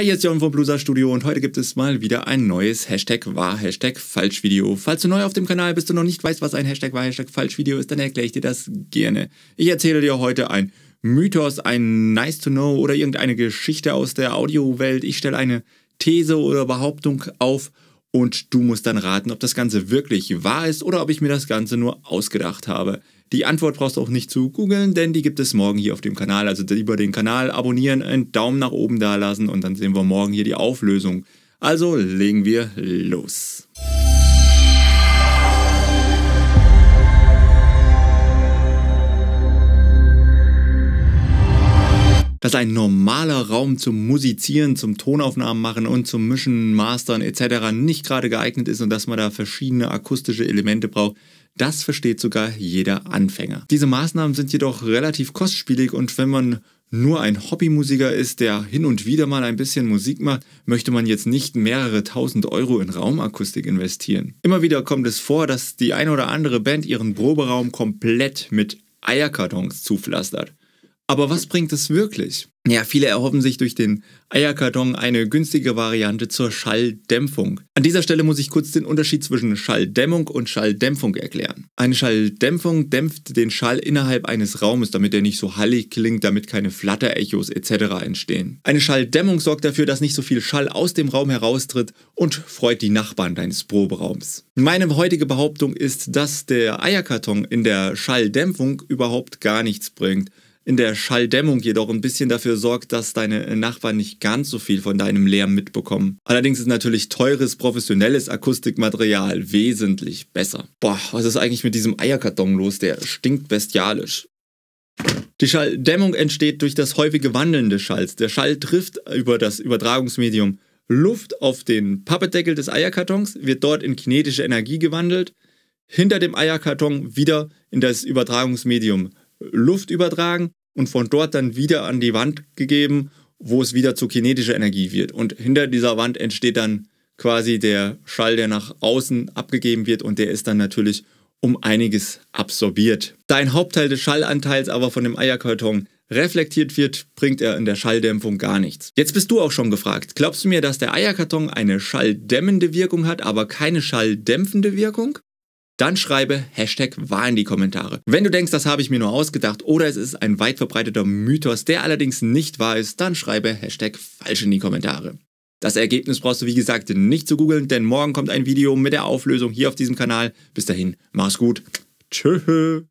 Hi, hier ist John vom Blusa Studio und heute gibt es mal wieder ein neues Hashtag war Hashtag falsch Video. Falls du neu auf dem Kanal bist und noch nicht weißt, was ein Hashtag war Hashtag falsch Video ist, dann erkläre ich dir das gerne. Ich erzähle dir heute ein Mythos, ein Nice to Know oder irgendeine Geschichte aus der Audiowelt. Ich stelle eine These oder Behauptung auf und du musst dann raten, ob das Ganze wirklich wahr ist oder ob ich mir das Ganze nur ausgedacht habe. Die Antwort brauchst du auch nicht zu googeln, denn die gibt es morgen hier auf dem Kanal. Also lieber den Kanal abonnieren, einen Daumen nach oben dalassen und dann sehen wir morgen hier die Auflösung. Also legen wir los. dass ein normaler Raum zum Musizieren, zum Tonaufnahmen machen und zum Mischen, Mastern etc. nicht gerade geeignet ist und dass man da verschiedene akustische Elemente braucht. Das versteht sogar jeder Anfänger. Diese Maßnahmen sind jedoch relativ kostspielig und wenn man nur ein Hobbymusiker ist, der hin und wieder mal ein bisschen Musik macht, möchte man jetzt nicht mehrere tausend Euro in Raumakustik investieren. Immer wieder kommt es vor, dass die eine oder andere Band ihren Proberaum komplett mit Eierkartons zupflastert. Aber was bringt es wirklich? Ja, viele erhoffen sich durch den Eierkarton eine günstige Variante zur Schalldämpfung. An dieser Stelle muss ich kurz den Unterschied zwischen Schalldämmung und Schalldämpfung erklären. Eine Schalldämpfung dämpft den Schall innerhalb eines Raumes, damit er nicht so hallig klingt, damit keine Flatterechos etc. entstehen. Eine Schalldämmung sorgt dafür, dass nicht so viel Schall aus dem Raum heraustritt und freut die Nachbarn deines Proberaums. Meine heutige Behauptung ist, dass der Eierkarton in der Schalldämpfung überhaupt gar nichts bringt in der Schalldämmung jedoch ein bisschen dafür sorgt, dass deine Nachbarn nicht ganz so viel von deinem Lärm mitbekommen. Allerdings ist natürlich teures, professionelles Akustikmaterial wesentlich besser. Boah, was ist eigentlich mit diesem Eierkarton los? Der stinkt bestialisch. Die Schalldämmung entsteht durch das häufige Wandeln des Schalls. Der Schall trifft über das Übertragungsmedium Luft auf den Pappedeckel des Eierkartons, wird dort in kinetische Energie gewandelt, hinter dem Eierkarton wieder in das Übertragungsmedium Luft übertragen und von dort dann wieder an die Wand gegeben, wo es wieder zu kinetischer Energie wird. Und hinter dieser Wand entsteht dann quasi der Schall, der nach außen abgegeben wird und der ist dann natürlich um einiges absorbiert. Da ein Hauptteil des Schallanteils aber von dem Eierkarton reflektiert wird, bringt er in der Schalldämpfung gar nichts. Jetzt bist du auch schon gefragt. Glaubst du mir, dass der Eierkarton eine schalldämmende Wirkung hat, aber keine schalldämpfende Wirkung? dann schreibe Hashtag wahr in die Kommentare. Wenn du denkst, das habe ich mir nur ausgedacht oder es ist ein weit verbreiteter Mythos, der allerdings nicht wahr ist, dann schreibe Hashtag falsch in die Kommentare. Das Ergebnis brauchst du wie gesagt nicht zu googeln, denn morgen kommt ein Video mit der Auflösung hier auf diesem Kanal. Bis dahin, mach's gut. Tschüss.